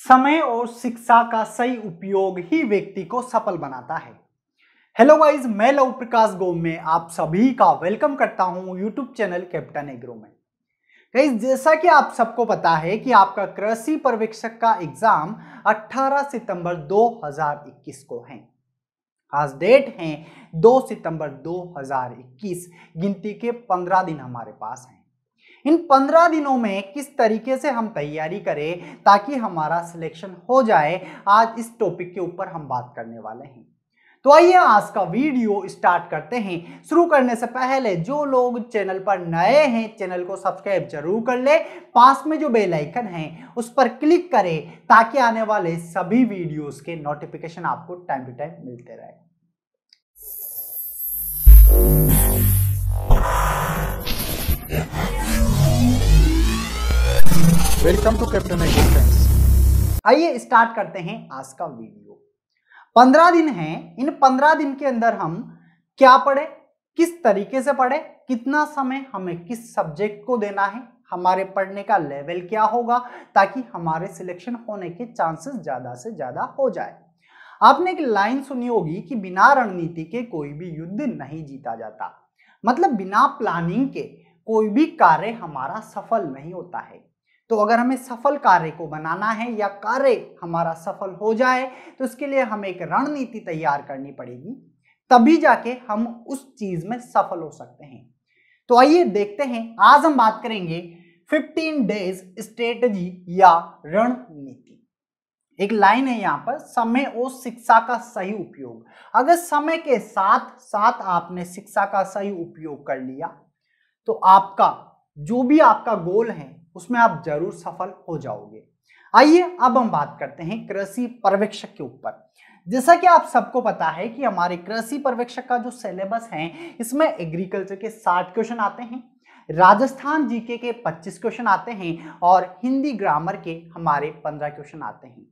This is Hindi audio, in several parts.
समय और शिक्षा का सही उपयोग ही व्यक्ति को सफल बनाता है हेलो गाइस मैं लव प्रकाश गो में आप सभी का वेलकम करता हूं यूट्यूब चैनल कैप्टन एग्रो में गाइस जैसा कि आप सबको पता है कि आपका कृषि पर्यवेक्षक का एग्जाम 18 सितंबर 2021 को है आज डेट है 2 सितंबर 2021 गिनती के 15 दिन हमारे पास है इन पंद्रह दिनों में किस तरीके से हम तैयारी करें ताकि हमारा सिलेक्शन हो जाए आज इस टॉपिक के ऊपर हम बात करने वाले हैं तो आइए आज का वीडियो स्टार्ट करते हैं शुरू करने से पहले जो लोग चैनल पर नए हैं चैनल को सब्सक्राइब जरूर कर ले पास में जो बेल आइकन है उस पर क्लिक करें ताकि आने वाले सभी वीडियोस के नोटिफिकेशन आपको टाइम टू टाइम मिलते रहे Yeah. वेलकम टू कैप्टन आइए स्टार्ट करते हैं आज का वीडियो पंद्रह दिन है इन पंद्रह दिन के अंदर हम क्या पढ़े किस तरीके से पढ़े कितना समय हमें किस सब्जेक्ट को देना है हमारे पढ़ने का लेवल क्या होगा ताकि हमारे सिलेक्शन होने के चांसेस ज़्यादा से ज़्यादा हो जाए आपने एक लाइन सुनी होगी कि बिना रणनीति के कोई भी युद्ध नहीं जीता जाता मतलब बिना प्लानिंग के कोई भी कार्य हमारा सफल नहीं होता है तो अगर हमें सफल कार्य को बनाना है या कार्य हमारा सफल हो जाए तो उसके लिए हमें एक रणनीति तैयार करनी पड़ेगी तभी जाके हम उस चीज में सफल हो सकते हैं तो आइए देखते हैं आज हम बात करेंगे 15 डेज स्ट्रेटजी या रणनीति एक लाइन है यहां पर समय और शिक्षा का सही उपयोग अगर समय के साथ साथ आपने शिक्षा का सही उपयोग कर लिया तो आपका जो भी आपका गोल है उसमें आप जरूर सफल हो जाओगे आइए अब हम बात करते हैं कृषि पर्यवेक्षक के ऊपर जैसा कि आप सबको पता है कि हमारे कृषि पर्यवेक्षक का जो सिलेबस है इसमें एग्रीकल्चर के साठ क्वेश्चन आते हैं राजस्थान जीके के 25 क्वेश्चन आते हैं और हिंदी ग्रामर के हमारे 15 क्वेश्चन आते हैं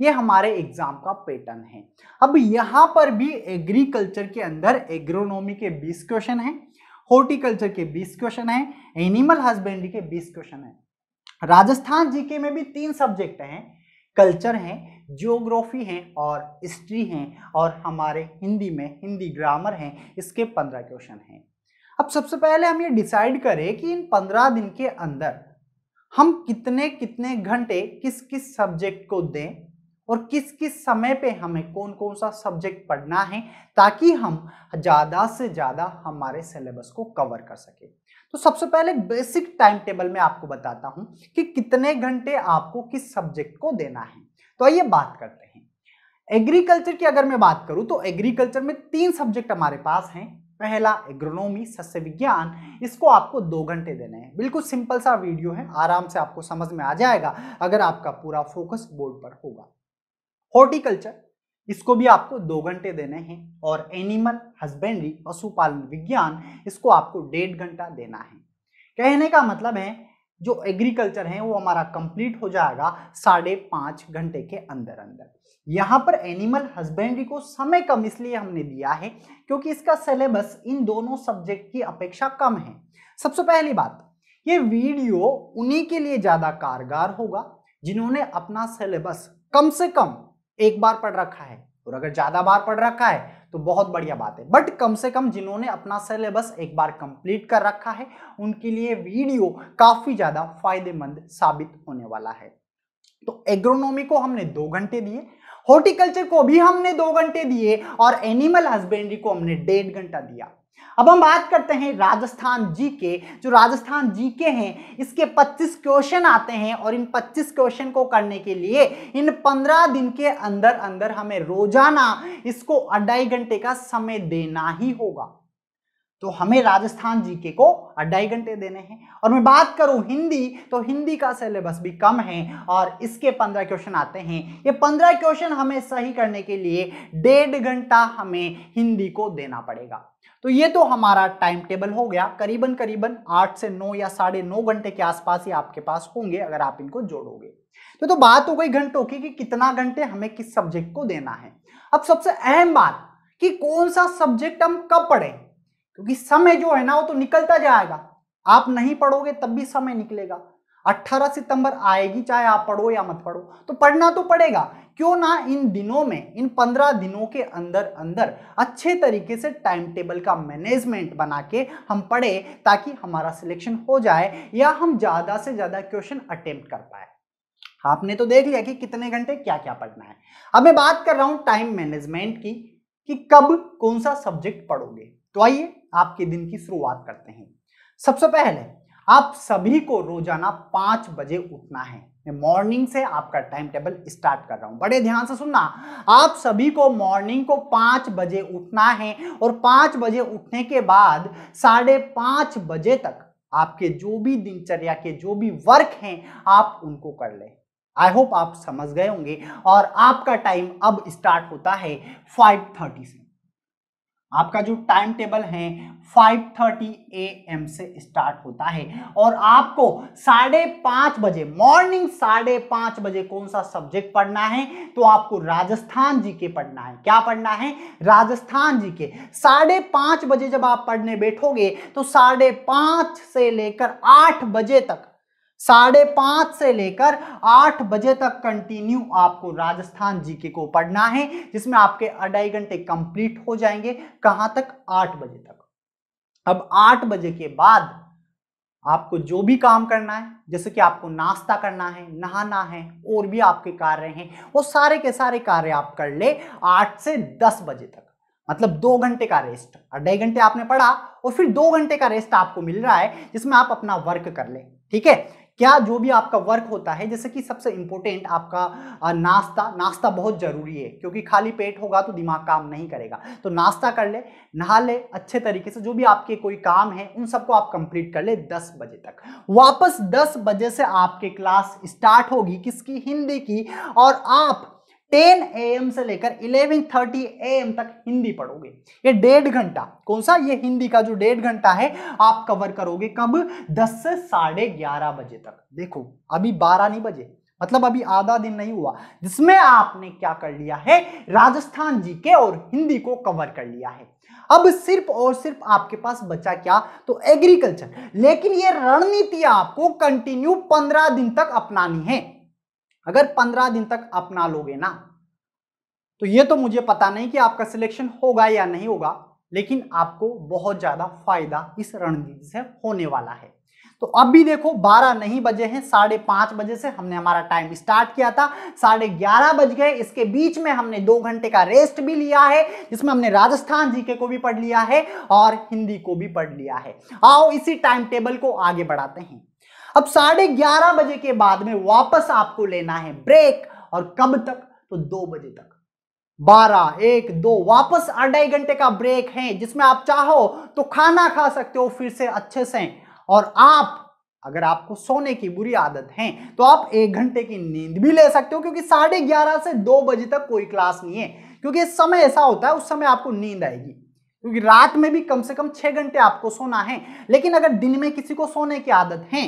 ये हमारे एग्जाम का पैटर्न है अब यहाँ पर भी एग्रीकल्चर के अंदर एग्रोनॉमी के 20 क्वेश्चन हैं हॉर्टिकल्चर के 20 क्वेश्चन हैं एनिमल हस्बेंड्री के 20 क्वेश्चन हैं राजस्थान जीके में भी तीन सब्जेक्ट हैं कल्चर हैं जियोग्राफी हैं और हिस्ट्री हैं और हमारे हिंदी में हिंदी ग्रामर हैं इसके पंद्रह क्वेश्चन हैं अब सबसे पहले हम ये डिसाइड करें कि इन पंद्रह दिन के अंदर हम कितने कितने घंटे किस किस सब्जेक्ट को दें और किस किस समय पे हमें कौन कौन सा सब्जेक्ट पढ़ना है ताकि हम ज़्यादा से ज़्यादा हमारे सिलेबस को कवर कर सके तो सबसे पहले बेसिक टाइम टेबल में आपको बताता हूँ कि कितने घंटे आपको किस सब्जेक्ट को देना है तो आइए बात करते हैं एग्रीकल्चर की अगर मैं बात करूँ तो एग्रीकल्चर में तीन सब्जेक्ट हमारे पास हैं पहला एग्रोनॉमी सस्य विज्ञान इसको आपको दो घंटे देने हैं बिल्कुल सिंपल सा वीडियो है आराम से आपको समझ में आ जाएगा अगर आपका पूरा फोकस बोर्ड पर होगा हॉर्टिकल्चर इसको भी आपको दो घंटे देने हैं और एनिमल हस्बेंड्री पशुपालन विज्ञान इसको आपको डेढ़ घंटा देना है कहने का मतलब है जो एग्रीकल्चर है वो हमारा कंप्लीट हो जाएगा साढ़े पाँच घंटे के अंदर अंदर यहाँ पर एनिमल हस्बेंड्री को समय कम इसलिए हमने दिया है क्योंकि इसका सिलेबस इन दोनों सब्जेक्ट की अपेक्षा कम है सबसे पहली बात ये वीडियो उन्हीं के लिए ज़्यादा कारगर होगा जिन्होंने अपना सिलेबस कम से कम एक बार पढ़ रखा है और अगर ज़्यादा बार पढ़ रखा है तो बहुत बढ़िया बात है बट कम से कम जिन्होंने अपना सिलेबस एक बार कंप्लीट कर रखा है उनके लिए वीडियो काफ़ी ज़्यादा फायदेमंद साबित होने वाला है तो एग्रोनॉमी को हमने दो घंटे दिए हॉर्टिकल्चर को भी हमने दो घंटे दिए और एनिमल हस्बेंड्री को हमने डेढ़ घंटा दिया अब हम बात करते हैं राजस्थान जीके जो राजस्थान जीके हैं इसके 25 क्वेश्चन आते हैं और इन 25 क्वेश्चन को करने के लिए इन 15 दिन के अंदर अंदर हमें रोजाना इसको अढ़ाई घंटे का समय देना ही होगा तो हमें राजस्थान जीके को अढ़ाई घंटे देने हैं और मैं बात करूं हिंदी तो हिंदी का सिलेबस भी कम है और इसके पंद्रह क्वेश्चन आते हैं ये पंद्रह क्वेश्चन हमें सही करने के लिए डेढ़ घंटा हमें हिंदी को देना पड़ेगा तो ये तो हमारा टाइम टेबल हो गया करीबन करीबन आठ से नौ या साढ़े नौ घंटे के आसपास ही आपके पास होंगे अगर आप इनको जोड़ोगे तो तो बात हो गई घंटों की कि कितना घंटे हमें किस सब्जेक्ट को देना है अब सबसे अहम बात कि कौन सा सब्जेक्ट हम कब पढ़ें क्योंकि समय जो है ना वो तो निकलता जाएगा आप नहीं पढ़ोगे तब भी समय निकलेगा 18 सितंबर आएगी चाहे आप पढ़ो या मत पढ़ो तो पढ़ना तो पड़ेगा क्यों ना इन दिनों में इन पंद्रह दिनों के अंदर अंदर अच्छे तरीके से टाइम टेबल का मैनेजमेंट बना के हम पढ़े ताकि हमारा सिलेक्शन हो जाए या हम ज़्यादा से ज़्यादा क्वेश्चन अटेम्प्ट कर पाए आपने तो देख लिया कि कितने घंटे क्या क्या पढ़ना है अब मैं बात कर रहा हूँ टाइम मैनेजमेंट की कि कब कौन सा सब्जेक्ट पढ़ोगे तो आइए आपके दिन की शुरुआत करते हैं सबसे पहले आप सभी को रोजाना पांच बजे उठना है मैं मॉर्निंग से आपका टाइम टेबल स्टार्ट कर रहा हूं बड़े ध्यान से सुनना आप सभी को मॉर्निंग को पांच बजे उठना है और पांच बजे उठने के बाद साढ़े पांच बजे तक आपके जो भी दिनचर्या के जो भी वर्क हैं आप उनको कर ले आई होप आप समझ गए होंगे और आपका टाइम अब स्टार्ट होता है फाइव थर्टी से आपका जो टाइम टेबल है 5:30 एम से स्टार्ट होता है और आपको साढ़े पाँच बजे मॉर्निंग साढ़े पाँच बजे कौन सा सब्जेक्ट पढ़ना है तो आपको राजस्थान जी के पढ़ना है क्या पढ़ना है राजस्थान जी के साढ़े पाँच बजे जब आप पढ़ने बैठोगे तो साढ़े पाँच से लेकर आठ बजे तक साढ़े पांच से लेकर आठ बजे तक कंटिन्यू आपको राजस्थान जीके को पढ़ना है जिसमें आपके अढ़ाई घंटे कंप्लीट हो जाएंगे कहां तक आठ बजे तक अब आठ बजे के बाद आपको जो भी काम करना है जैसे कि आपको नाश्ता करना है नहाना है और भी आपके कार्य हैं वो सारे के सारे कार्य आप कर ले आठ से दस बजे तक मतलब दो घंटे का रेस्ट अढ़ाई घंटे आपने पढ़ा और फिर दो घंटे का रेस्ट आपको मिल रहा है जिसमें आप अपना वर्क कर ले ठीक है क्या जो भी आपका वर्क होता है जैसे कि सबसे इंपॉर्टेंट आपका नाश्ता नाश्ता बहुत ज़रूरी है क्योंकि खाली पेट होगा तो दिमाग काम नहीं करेगा तो नाश्ता कर ले नहा ले अच्छे तरीके से जो भी आपके कोई काम है उन सबको आप कंप्लीट कर ले दस बजे तक वापस दस बजे से आपके क्लास स्टार्ट होगी किसकी हिंदी की और आप 10 एम से लेकर 11:30 एम तक हिंदी पढ़ोगे ये डेढ़ घंटा कौन सा ये हिंदी का जो डेढ़ घंटा है आप कवर करोगे कब 10 से साढ़े ग्यारह बजे तक देखो अभी 12 नहीं बजे मतलब अभी आधा दिन नहीं हुआ जिसमें आपने क्या कर लिया है राजस्थान जी के और हिंदी को कवर कर लिया है अब सिर्फ और सिर्फ आपके पास बचा क्या तो एग्रीकल्चर लेकिन ये रणनीति आपको कंटिन्यू पंद्रह दिन तक अपनानी है अगर पंद्रह दिन तक अपना लोगे ना तो ये तो मुझे पता नहीं कि आपका सिलेक्शन होगा या नहीं होगा लेकिन आपको बहुत ज़्यादा फायदा इस रणनीति से होने वाला है तो अब भी देखो 12 नहीं बजे हैं साढ़े पाँच बजे से हमने हमारा टाइम स्टार्ट किया था साढ़े ग्यारह बज गए इसके बीच में हमने दो घंटे का रेस्ट भी लिया है जिसमें हमने राजस्थान जीके को भी पढ़ लिया है और हिंदी को भी पढ़ लिया है आओ इसी टाइम टेबल को आगे बढ़ाते हैं अब साढ़े ग्यारह बजे के बाद में वापस आपको लेना है ब्रेक और कब तक तो दो बजे तक बारह एक दो वापस अढ़ाई घंटे का ब्रेक है जिसमें आप चाहो तो खाना खा सकते हो फिर से अच्छे से और आप अगर आपको सोने की बुरी आदत है तो आप एक घंटे की नींद भी ले सकते हो क्योंकि साढ़े ग्यारह से दो बजे तक कोई क्लास नहीं है क्योंकि समय ऐसा होता है उस समय आपको नींद आएगी क्योंकि रात में भी कम से कम छह घंटे आपको सोना है लेकिन अगर दिन में किसी को सोने की आदत है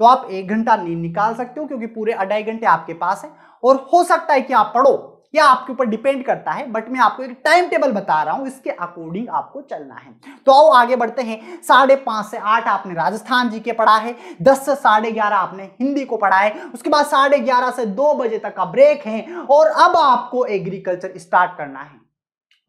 तो आप एक घंटा नींद निकाल सकते हो क्योंकि पूरे अढ़ाई घंटे आपके पास है और हो सकता है कि आप पढ़ो या आपके ऊपर डिपेंड करता है बट मैं आपको एक टाइम टेबल बता रहा हूं इसके अकॉर्डिंग आपको चलना है तो आओ आगे बढ़ते हैं साढ़े पाँच से आठ आपने राजस्थान जी के पढ़ा है दस से साढ़े ग्यारह आपने हिंदी को पढ़ा है उसके बाद साढ़े ग्यारह से दो बजे तक का ब्रेक है और अब आपको एग्रीकल्चर स्टार्ट करना है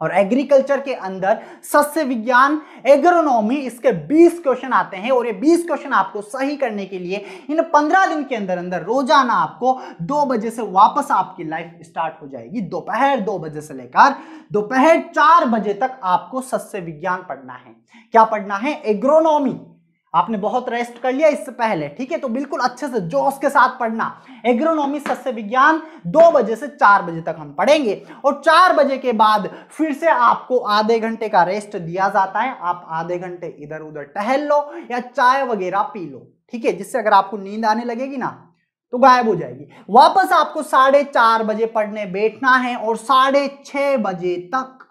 और एग्रीकल्चर के अंदर सस्य विज्ञान एग्रोनॉमी इसके 20 क्वेश्चन आते हैं और ये 20 क्वेश्चन आपको सही करने के लिए इन 15 दिन के अंदर अंदर रोजाना आपको दो बजे से वापस आपकी लाइफ स्टार्ट हो जाएगी दोपहर दो बजे से लेकर दोपहर चार बजे तक आपको सस्य विज्ञान पढ़ना है क्या पढ़ना है एग्रोनॉमी आपने बहुत रेस्ट कर लिया इससे पहले ठीक है तो बिल्कुल अच्छे से जोश के साथ पढ़ना एग्रोनॉमी सस्य विज्ञान दो बजे से चार बजे तक हम पढ़ेंगे और चार बजे के बाद फिर से आपको आधे घंटे का रेस्ट दिया जाता है आप आधे घंटे इधर उधर टहल लो या चाय वगैरह पी लो ठीक है जिससे अगर आपको नींद आने लगेगी ना तो गायब हो जाएगी वापस आपको साढ़े चार बजे पढ़ने बैठना है और साढ़े बजे तक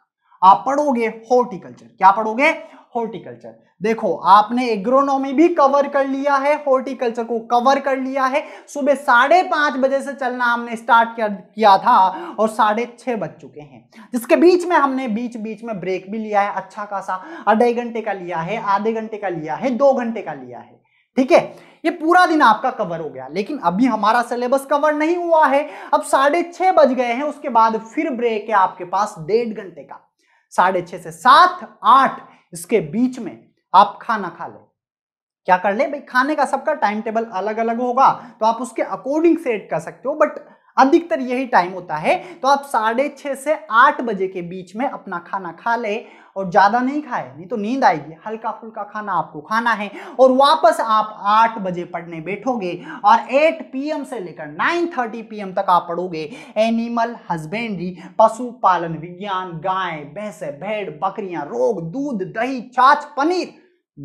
आप पढ़ोगे हॉर्टिकल्चर क्या पढ़ोगे हॉर्टिकल्चर देखो आपने एग्रोनॉमी भी कवर कर लिया है हॉर्टिकल्चर को कवर कर लिया है सुबह साढ़े पांच बजे से चलना हमने स्टार्ट किया था और साढ़े छह बज चुके हैं जिसके बीच में हमने बीच बीच में ब्रेक भी लिया है अच्छा खासा अढ़ाई घंटे का लिया है आधे घंटे का लिया है दो घंटे का लिया है ठीक है ये पूरा दिन आपका कवर हो गया लेकिन अभी हमारा सिलेबस कवर नहीं हुआ है अब साढ़े छह बज गए हैं उसके बाद फिर ब्रेक है आपके पास डेढ़ घंटे का साढ़े छः से सात आठ इसके बीच में आप खाना खा ले क्या कर ले भाई खाने का सबका टाइम टेबल अलग अलग होगा तो आप उसके अकॉर्डिंग सेट कर सकते हो बट अधिकतर यही टाइम होता है तो आप साढ़े छः से आठ बजे के बीच में अपना खाना खा ले और ज़्यादा नहीं खाए नहीं तो नींद आएगी हल्का फुल्का खाना आपको खाना है और वापस आप आठ बजे पढ़ने बैठोगे और एट पी से लेकर नाइन थर्टी पीएम तक आप पढ़ोगे एनिमल हस्बेंड्री पशुपालन विज्ञान गाय भैंसे भेड़ बकरियाँ रोग दूध दही छाछ पनीर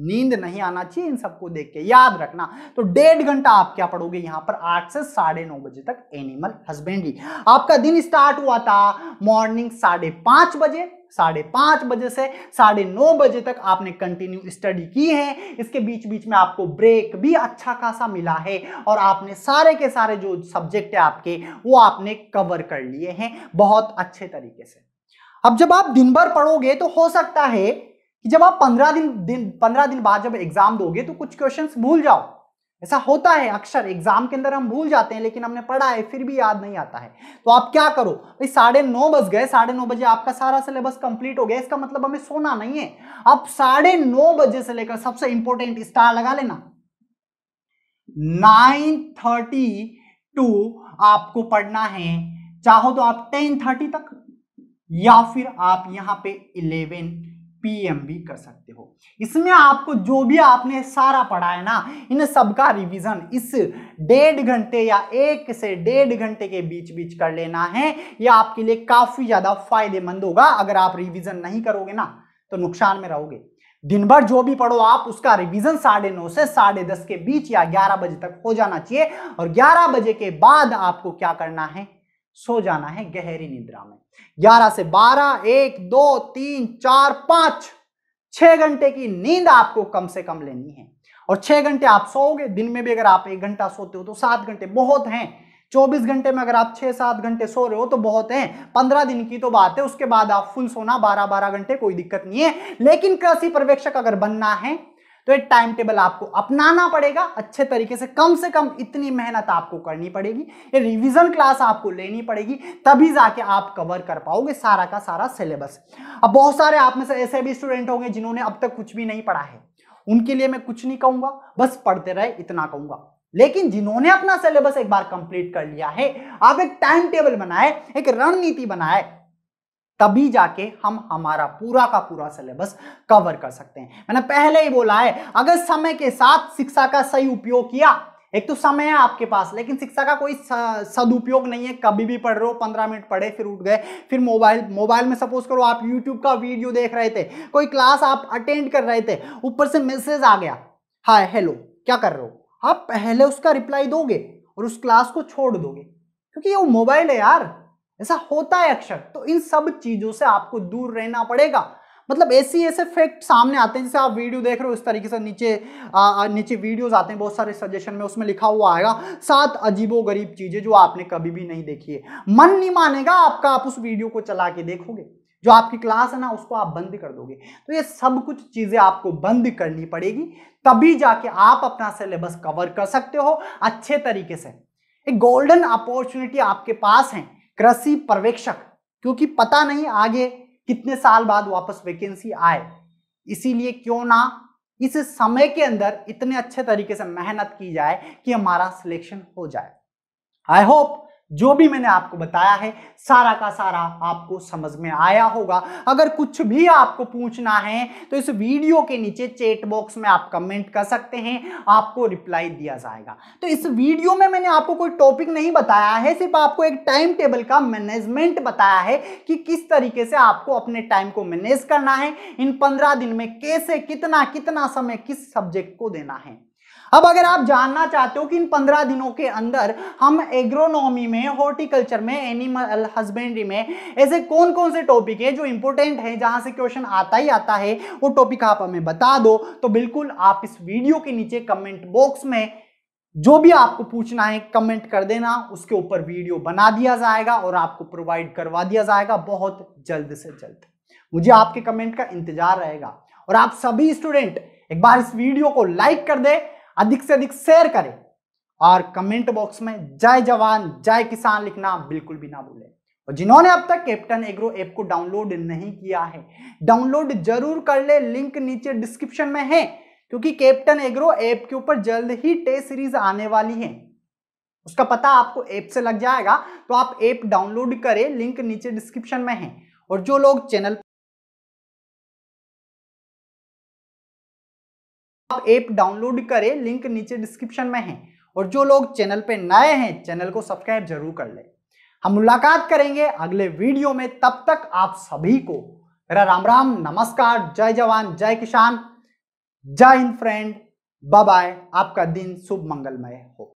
नींद नहीं आना चाहिए इन सबको देख के याद रखना तो डेढ़ घंटा आप क्या पढ़ोगे यहां पर आठ से साढ़े नौ बजे तक एनिमल हस्बेंड्री आपका दिन स्टार्ट हुआ था मॉर्निंग साढ़े पांच बजे साढ़े पांच बजे से साढ़े नौ बजे तक आपने कंटिन्यू स्टडी की है इसके बीच बीच में आपको ब्रेक भी अच्छा खासा मिला है और आपने सारे के सारे जो सब्जेक्ट है आपके वो आपने कवर कर लिए हैं बहुत अच्छे तरीके से अब जब आप दिन भर पढ़ोगे तो हो सकता है कि जब आप पंद्रह दिन दिन पंद्रह दिन बाद जब एग्जाम दोगे तो कुछ क्वेश्चंस भूल जाओ ऐसा होता है अक्सर एग्जाम के अंदर हम भूल जाते हैं लेकिन हमने पढ़ा है फिर भी याद नहीं आता है तो आप क्या करो भाई साढ़े नौ बज गए साढ़े नौ बजे आपका सारा सिलेबस कंप्लीट हो गया इसका मतलब हमें सोना नहीं है आप साढ़े नौ बजे से लेकर सबसे इंपॉर्टेंट स्टार लगा लेना नाइन थर्टी टू आपको पढ़ना है चाहो तो आप टेन थर्टी तक या फिर आप यहां पर इलेवन भी कर सकते हो इसमें आपको जो भी आपने सारा पढ़ा है ना इन सबका रिवीजन इस डेढ़ घंटे या एक से डेढ़ घंटे के बीच बीच कर लेना है यह आपके लिए काफी ज्यादा फायदेमंद होगा अगर आप रिवीजन नहीं करोगे ना तो नुकसान में रहोगे दिन भर जो भी पढ़ो आप उसका रिवीजन साढ़े नौ से साढ़े दस के बीच या ग्यारह बजे तक हो जाना चाहिए और ग्यारह बजे के बाद आपको क्या करना है सो जाना है गहरी निद्रा में ग्यारह से बारह एक दो तीन चार पांच छह घंटे की नींद आपको कम से कम लेनी है और छह घंटे आप सोओगे दिन में भी अगर आप एक घंटा सोते हो तो सात घंटे बहुत हैं चौबीस घंटे में अगर आप छह सात घंटे सो रहे हो तो बहुत हैं पंद्रह दिन की तो बात है उसके बाद आप फुल सोना बारह बारह घंटे कोई दिक्कत नहीं है लेकिन कृषि पर्यवेक्षक अगर बनना है तो एक टाइम टेबल आपको अपनाना पड़ेगा अच्छे तरीके से कम से कम इतनी मेहनत आपको करनी पड़ेगी ये रिविजन क्लास आपको लेनी पड़ेगी तभी जाके आप कवर कर पाओगे सारा का सारा सिलेबस अब बहुत सारे आप में से ऐसे भी स्टूडेंट होंगे जिन्होंने अब तक कुछ भी नहीं पढ़ा है उनके लिए मैं कुछ नहीं कहूंगा बस पढ़ते रहे इतना कहूंगा लेकिन जिन्होंने अपना सिलेबस एक बार कंप्लीट कर लिया है आप एक टाइम टेबल बनाए एक रणनीति बनाए तभी जाके हम हमारा पूरा का पूरा सिलेबस कवर कर सकते हैं मैंने पहले ही बोला है अगर समय के साथ शिक्षा का सही उपयोग किया एक तो समय है आपके पास लेकिन शिक्षा का कोई सदुपयोग नहीं है कभी भी पढ़ रहे हो पंद्रह मिनट पढ़े फिर उठ गए फिर मोबाइल मोबाइल में सपोज करो आप यूट्यूब का वीडियो देख रहे थे कोई क्लास आप अटेंड कर रहे थे ऊपर से मैसेज आ गया हाय हेलो क्या कर रहे हो आप पहले उसका रिप्लाई दोगे और उस क्लास को छोड़ दोगे क्योंकि ये वो मोबाइल है यार ऐसा होता है अक्सर तो इन सब चीजों से आपको दूर रहना पड़ेगा मतलब ऐसी ऐसे फैक्ट सामने आते हैं जैसे आप वीडियो देख रहे हो इस तरीके से नीचे आ, नीचे वीडियोस आते हैं बहुत सारे सजेशन में उसमें लिखा हुआ आएगा सात अजीबो गरीब चीजें जो आपने कभी भी नहीं देखी है मन नहीं मानेगा आपका आप उस वीडियो को चला के देखोगे जो आपकी क्लास है ना उसको आप बंद कर दोगे तो ये सब कुछ चीज़ें आपको बंद करनी पड़ेगी तभी जाके आप अपना सिलेबस कवर कर सकते हो अच्छे तरीके से एक गोल्डन अपॉर्चुनिटी आपके पास है कृषि पर्यवेक्षक क्योंकि पता नहीं आगे कितने साल बाद वापस वैकेंसी आए इसीलिए क्यों ना इस समय के अंदर इतने अच्छे तरीके से मेहनत की जाए कि हमारा सिलेक्शन हो जाए आई होप जो भी मैंने आपको बताया है सारा का सारा आपको समझ में आया होगा अगर कुछ भी आपको पूछना है तो इस वीडियो के नीचे चैट बॉक्स में आप कमेंट कर सकते हैं आपको रिप्लाई दिया जाएगा तो इस वीडियो में मैंने आपको कोई टॉपिक नहीं बताया है सिर्फ आपको एक टाइम टेबल का मैनेजमेंट बताया है कि किस तरीके से आपको अपने टाइम को मैनेज करना है इन पंद्रह दिन में कैसे कितना कितना समय किस सब्जेक्ट को देना है अब अगर आप जानना चाहते हो कि इन पंद्रह दिनों के अंदर हम एग्रोनॉमी में हॉर्टिकल्चर में एनिमल हस्बेंड्री में ऐसे कौन कौन से टॉपिक है जो इंपॉर्टेंट है जहां से क्वेश्चन आता ही आता है वो टॉपिक आप हमें बता दो तो बिल्कुल आप इस वीडियो के नीचे कमेंट बॉक्स में जो भी आपको पूछना है कमेंट कर देना उसके ऊपर वीडियो बना दिया जाएगा और आपको प्रोवाइड करवा दिया जाएगा बहुत जल्द से जल्द मुझे आपके कमेंट का इंतजार रहेगा और आप सभी स्टूडेंट एक बार इस वीडियो को लाइक कर दे अधिक से अधिक शेयर करें और कमेंट बॉक्स में जय जवान जय किसान लिखना बिल्कुल भी ना भूलें और जिन्होंने अब तक कैप्टन एग्रो ऐप को डाउनलोड नहीं किया है डाउनलोड जरूर कर ले लिंक नीचे डिस्क्रिप्शन में है क्योंकि कैप्टन एग्रो ऐप के ऊपर जल्द ही टेस्ट सीरीज आने वाली है उसका पता आपको ऐप से लग जाएगा तो आप ऐप डाउनलोड करें लिंक नीचे डिस्क्रिप्शन में है और जो लोग चैनल आप ऐप डाउनलोड करें लिंक नीचे डिस्क्रिप्शन में है और जो लोग चैनल पे नए हैं चैनल को सब्सक्राइब जरूर कर लें हम मुलाकात करेंगे अगले वीडियो में तब तक आप सभी को मेरा राम राम नमस्कार जय जवान जय किसान जय हिंद फ्रेंड बाय आपका दिन शुभ मंगलमय हो